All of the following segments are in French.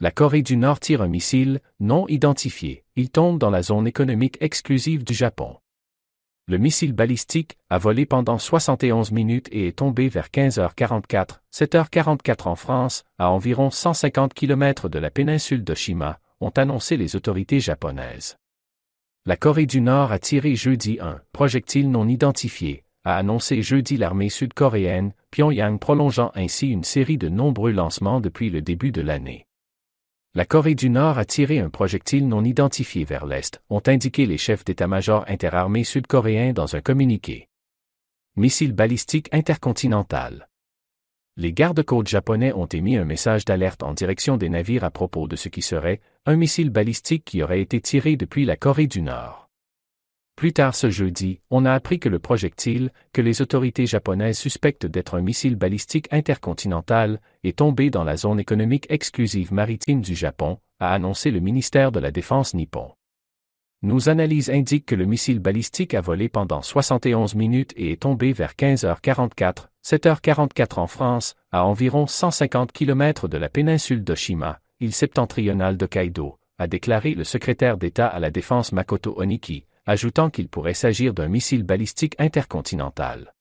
la Corée du Nord tire un missile, non identifié. Il tombe dans la zone économique exclusive du Japon. Le missile balistique a volé pendant 71 minutes et est tombé vers 15h44, 7h44 en France, à environ 150 km de la péninsule d'Oshima, ont annoncé les autorités japonaises. La Corée du Nord a tiré jeudi un projectile non identifié, a annoncé jeudi l'armée sud-coréenne, Pyongyang prolongeant ainsi une série de nombreux lancements depuis le début de l'année la Corée du Nord a tiré un projectile non identifié vers l'Est, ont indiqué les chefs d'état-major interarmés sud-coréens dans un communiqué. Missile balistique intercontinental. Les gardes-côtes japonais ont émis un message d'alerte en direction des navires à propos de ce qui serait un missile balistique qui aurait été tiré depuis la Corée du Nord. Plus tard ce jeudi, on a appris que le projectile, que les autorités japonaises suspectent d'être un missile balistique intercontinental, est tombé dans la zone économique exclusive maritime du Japon, a annoncé le ministère de la Défense nippon. Nos analyses indiquent que le missile balistique a volé pendant 71 minutes et est tombé vers 15h44, 7h44 en France, à environ 150 km de la péninsule d'Oshima, île septentrionale de Kaido, a déclaré le secrétaire d'État à la Défense Makoto Oniki, ajoutant qu'il pourrait s'agir d'un missile balistique intercontinental.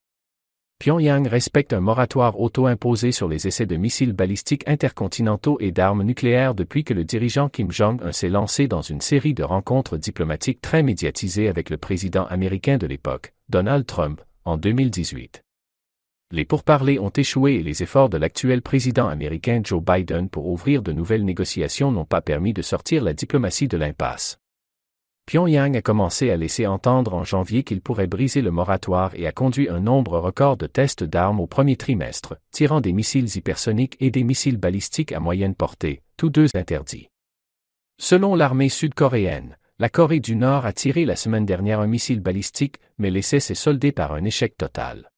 Pyongyang respecte un moratoire auto-imposé sur les essais de missiles balistiques intercontinentaux et d'armes nucléaires depuis que le dirigeant Kim Jong-un s'est lancé dans une série de rencontres diplomatiques très médiatisées avec le président américain de l'époque, Donald Trump, en 2018. Les pourparlers ont échoué et les efforts de l'actuel président américain Joe Biden pour ouvrir de nouvelles négociations n'ont pas permis de sortir la diplomatie de l'impasse. Pyongyang a commencé à laisser entendre en janvier qu'il pourrait briser le moratoire et a conduit un nombre record de tests d'armes au premier trimestre, tirant des missiles hypersoniques et des missiles balistiques à moyenne portée, tous deux interdits. Selon l'armée sud-coréenne, la Corée du Nord a tiré la semaine dernière un missile balistique, mais l'essai s'est soldé par un échec total.